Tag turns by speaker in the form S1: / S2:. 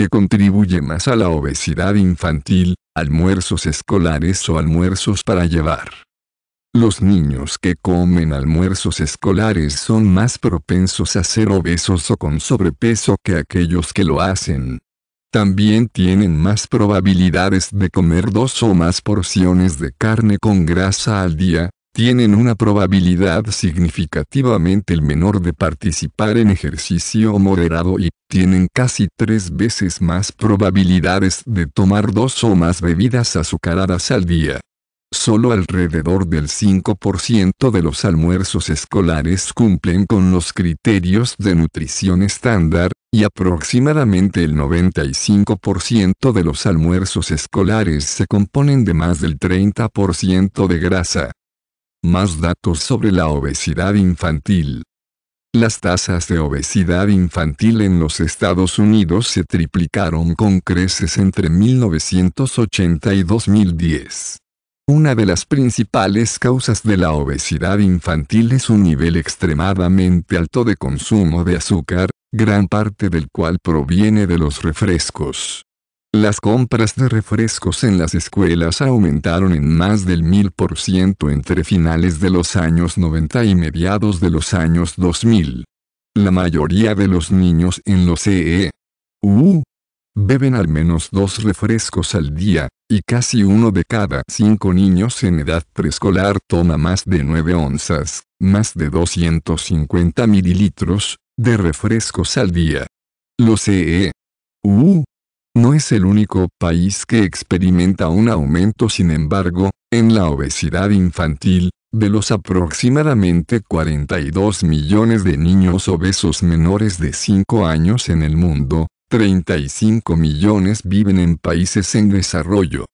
S1: que contribuye más a la obesidad infantil, almuerzos escolares o almuerzos para llevar. Los niños que comen almuerzos escolares son más propensos a ser obesos o con sobrepeso que aquellos que lo hacen. También tienen más probabilidades de comer dos o más porciones de carne con grasa al día, tienen una probabilidad significativamente menor de participar en ejercicio moderado y tienen casi tres veces más probabilidades de tomar dos o más bebidas azucaradas al día. Solo alrededor del 5% de los almuerzos escolares cumplen con los criterios de nutrición estándar, y aproximadamente el 95% de los almuerzos escolares se componen de más del 30% de grasa. Más datos sobre la obesidad infantil. Las tasas de obesidad infantil en los Estados Unidos se triplicaron con creces entre 1980 y 2010. Una de las principales causas de la obesidad infantil es un nivel extremadamente alto de consumo de azúcar, gran parte del cual proviene de los refrescos. Las compras de refrescos en las escuelas aumentaron en más del 1000% entre finales de los años 90 y mediados de los años 2000. La mayoría de los niños en los EE. U. Beben al menos dos refrescos al día, y casi uno de cada cinco niños en edad preescolar toma más de 9 onzas, más de 250 mililitros, de refrescos al día. Los EE. U no es el único país que experimenta un aumento, sin embargo, en la obesidad infantil, de los aproximadamente 42 millones de niños obesos menores de 5 años en el mundo, 35 millones viven en países en desarrollo.